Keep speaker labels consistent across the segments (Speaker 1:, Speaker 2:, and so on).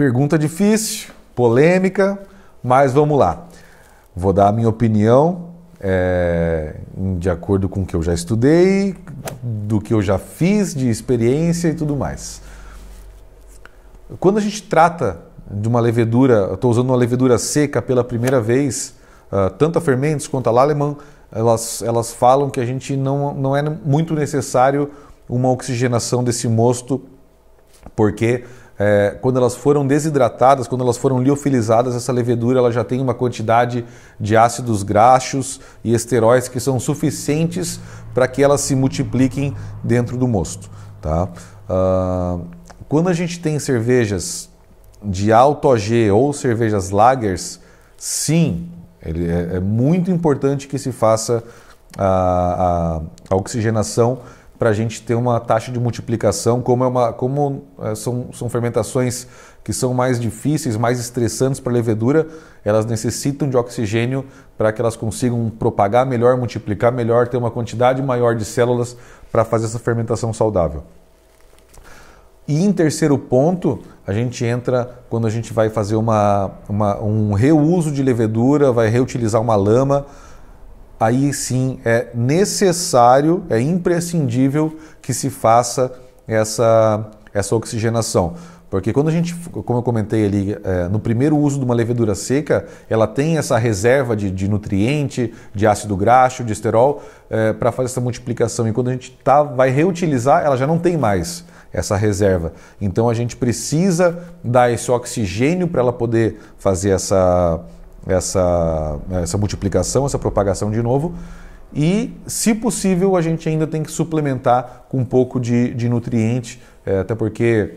Speaker 1: Pergunta difícil, polêmica, mas vamos lá. Vou dar a minha opinião é, de acordo com o que eu já estudei, do que eu já fiz de experiência e tudo mais. Quando a gente trata de uma levedura, estou usando uma levedura seca pela primeira vez, uh, tanto a Fermentes quanto a Laleman, elas, elas falam que a gente não, não é muito necessário uma oxigenação desse mosto porque é, quando elas foram desidratadas, quando elas foram liofilizadas, essa levedura ela já tem uma quantidade de ácidos graxos e esteróis que são suficientes para que elas se multipliquem dentro do mosto. Tá? Uh, quando a gente tem cervejas de alto AG ou cervejas lagers, sim, é, é muito importante que se faça a, a, a oxigenação para a gente ter uma taxa de multiplicação, como, é uma, como é, são, são fermentações que são mais difíceis, mais estressantes para a levedura, elas necessitam de oxigênio para que elas consigam propagar melhor, multiplicar melhor, ter uma quantidade maior de células para fazer essa fermentação saudável. E em terceiro ponto, a gente entra quando a gente vai fazer uma, uma, um reuso de levedura, vai reutilizar uma lama aí sim é necessário, é imprescindível que se faça essa, essa oxigenação. Porque quando a gente, como eu comentei ali, é, no primeiro uso de uma levedura seca, ela tem essa reserva de, de nutriente, de ácido graxo, de esterol, é, para fazer essa multiplicação. E quando a gente tá, vai reutilizar, ela já não tem mais essa reserva. Então a gente precisa dar esse oxigênio para ela poder fazer essa, essa, essa multiplicação, essa propagação de novo. E, se possível, a gente ainda tem que suplementar com um pouco de, de nutriente, é, até porque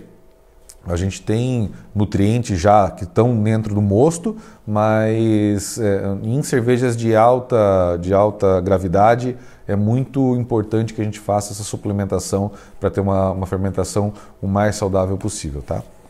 Speaker 1: a gente tem nutrientes já que estão dentro do mosto, mas é, em cervejas de alta, de alta gravidade é muito importante que a gente faça essa suplementação para ter uma, uma fermentação o mais saudável possível, tá?